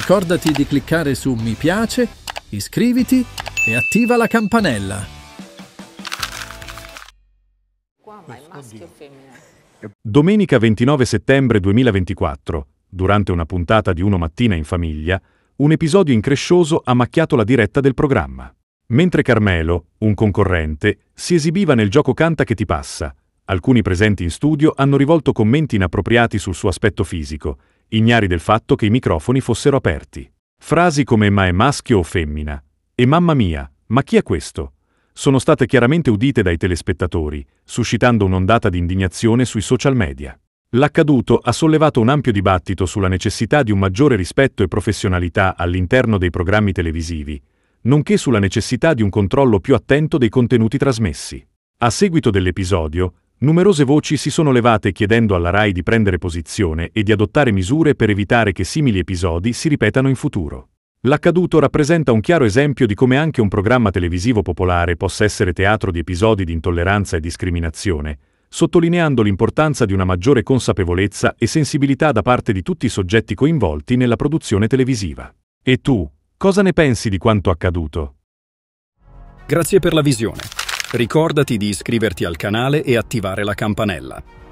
Ricordati di cliccare su mi piace, iscriviti e attiva la campanella. Domenica 29 settembre 2024, durante una puntata di Uno Mattina in Famiglia, un episodio increscioso ha macchiato la diretta del programma. Mentre Carmelo, un concorrente, si esibiva nel gioco Canta che ti passa, alcuni presenti in studio hanno rivolto commenti inappropriati sul suo aspetto fisico ignari del fatto che i microfoni fossero aperti. Frasi come ma è maschio o femmina e mamma mia, ma chi è questo? Sono state chiaramente udite dai telespettatori, suscitando un'ondata di indignazione sui social media. L'accaduto ha sollevato un ampio dibattito sulla necessità di un maggiore rispetto e professionalità all'interno dei programmi televisivi, nonché sulla necessità di un controllo più attento dei contenuti trasmessi. A seguito dell'episodio, Numerose voci si sono levate chiedendo alla RAI di prendere posizione e di adottare misure per evitare che simili episodi si ripetano in futuro. L'accaduto rappresenta un chiaro esempio di come anche un programma televisivo popolare possa essere teatro di episodi di intolleranza e discriminazione, sottolineando l'importanza di una maggiore consapevolezza e sensibilità da parte di tutti i soggetti coinvolti nella produzione televisiva. E tu, cosa ne pensi di quanto accaduto? Grazie per la visione. Ricordati di iscriverti al canale e attivare la campanella.